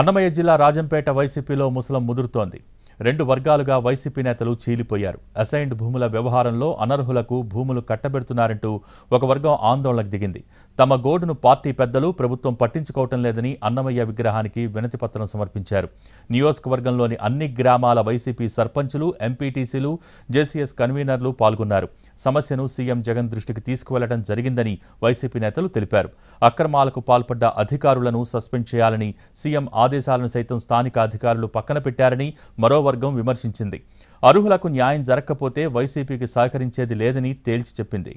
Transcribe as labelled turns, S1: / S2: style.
S1: అన్నమయ్య జిల్లా రాజంపేట వైసీపీలో ముసలం ముదురుతోంది రెండు వర్గాలుగా వైసీపీ నేతలు చీలిపోయారు అసైన్డ్ భూముల వ్యవహారంలో అనర్హులకు భూములు కట్టబెడుతున్నారంటూ ఒక వర్గం ఆందోళనకు దిగింది తమ గోడును పార్టీ పెద్దలు ప్రభుత్వం పట్టించుకోవటం లేదని అన్నమయ్య విగ్రహానికి వినతిపత్రం సమర్పించారు నియోజకవర్గంలోని అన్ని గ్రామాల వైసీపీ సర్పంచులు ఎంపీటీసీలు జేసీఎస్ కన్వీనర్లు పాల్గొన్నారు సమస్యను సీఎం జగన్ దృష్టికి తీసుకువెళ్లడం జరిగిందని వైసీపీ నేతలు తెలిపారు అక్రమాలకు పాల్పడ్డ అధికారులను సస్పెండ్ చేయాలని సీఎం ఆదేశాలను సైతం స్థానిక అధికారులు పక్కన పెట్టారని మరో వర్గం విమర్శించింది అర్హులకు న్యాయం జరగకపోతే వైసీపీకి సహకరించేది లేదని తేల్చి చెప్పింది